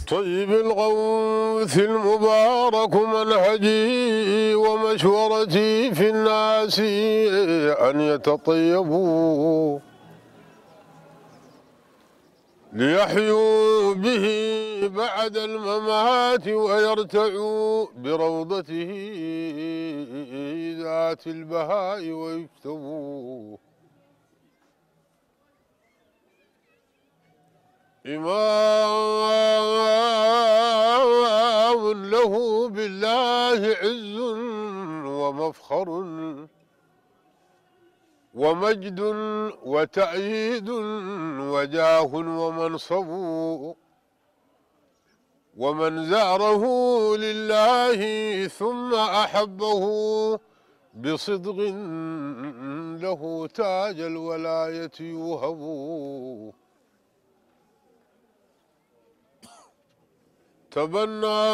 الطيب الغوث المبارك منهجي ومشورتي في الناس أن يتطيبوا ليحيوا به بعد الممات ويرتعوا بروضته ذات البهاء ويكتبوا إمام ومفخر ومجد وتأييد وجاه ومنصب ومن زاره لله ثم أحبه بصدق له تاج الولاية يوهب تبنى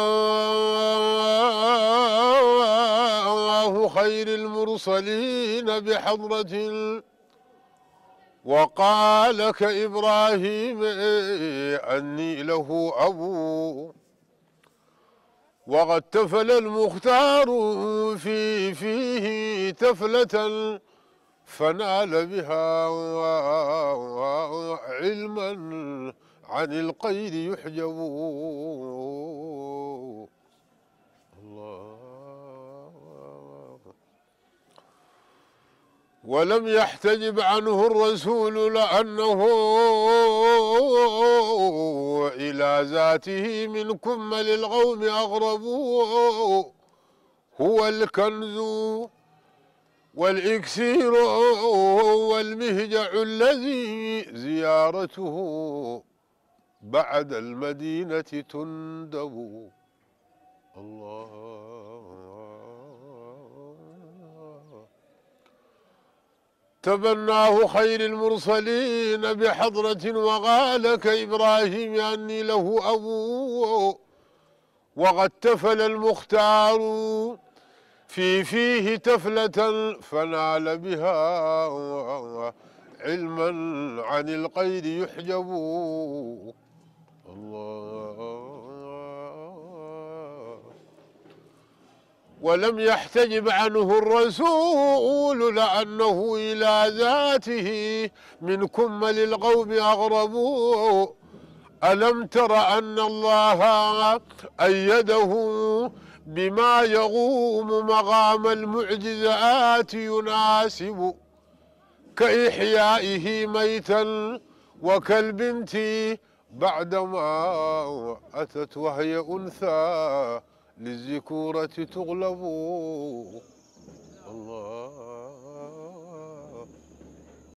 خير المرسلين بحضرة وقال كإبراهيم أني له أبو وقد تفل المختار في فيه تفلة فنال بها علما عن القيد يحجب الله ولم يحتجب عنه الرسول لأنه إلى ذاته من كمل القوم أغرب هو الكنز والإكسير والمهجع الذي زيارته بعد المدينة تندب الله تبناه خير المرسلين بحضرة وقال كإبراهيم أني له أبو وقد تفل المختار في فيه تفلة فنال بها علما عن القيد يحجب الله ولم يحتجب عنه الرسول لأنه إلى ذاته من كمل القوم أغربوا ألم تر أن الله أيده بما يغوم مقام المعجزات يناسب كإحيائه ميتا وكالبنت بعدما أتت وهي أنثى للذكورة تغلب الله